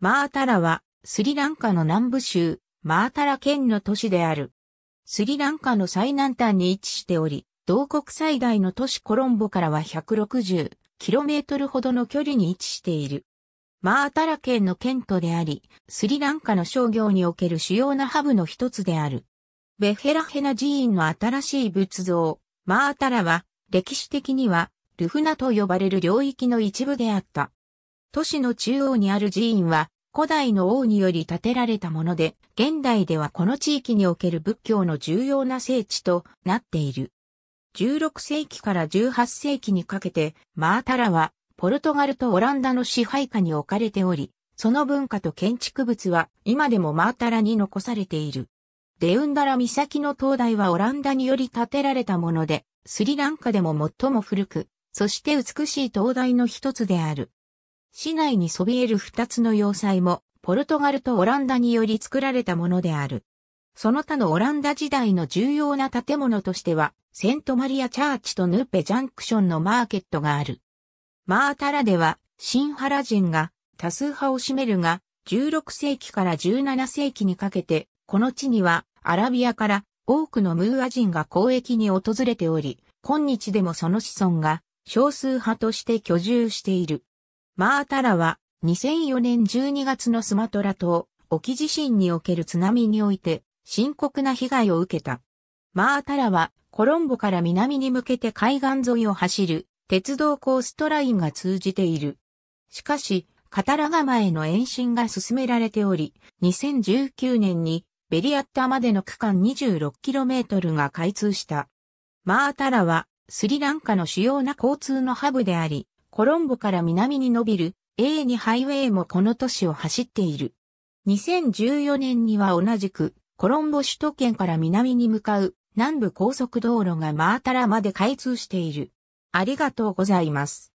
マータラは、スリランカの南部州、マータラ県の都市である。スリランカの最南端に位置しており、同国最大の都市コロンボからは 160km ほどの距離に位置している。マータラ県の県都であり、スリランカの商業における主要なハブの一つである。ベヘラヘナ寺院の新しい仏像、マータラは、歴史的には、ルフナと呼ばれる領域の一部であった。都市の中央にある寺院は、古代の王により建てられたもので、現代ではこの地域における仏教の重要な聖地となっている。16世紀から18世紀にかけて、マータラは、ポルトガルとオランダの支配下に置かれており、その文化と建築物は今でもマータラに残されている。デウンダラ岬の灯台はオランダにより建てられたもので、スリランカでも最も古く、そして美しい灯台の一つである。市内にそびえる二つの要塞も、ポルトガルとオランダにより作られたものである。その他のオランダ時代の重要な建物としては、セントマリアチャーチとヌッペジャンクションのマーケットがある。マータラでは、シンハラ人が多数派を占めるが、16世紀から17世紀にかけて、この地にはアラビアから多くのムーア人が交易に訪れており、今日でもその子孫が少数派として居住している。マータラは2004年12月のスマトラ島沖地震における津波において深刻な被害を受けた。マータラはコロンボから南に向けて海岸沿いを走る鉄道コーストラインが通じている。しかし、カタラガマへの延伸が進められており、2019年にベリアッタまでの区間 26km が開通した。マータラはスリランカの主要な交通のハブであり、コロンボから南に伸びる A2 ハイウェイもこの都市を走っている。2014年には同じくコロンボ首都圏から南に向かう南部高速道路がマータラまで開通している。ありがとうございます。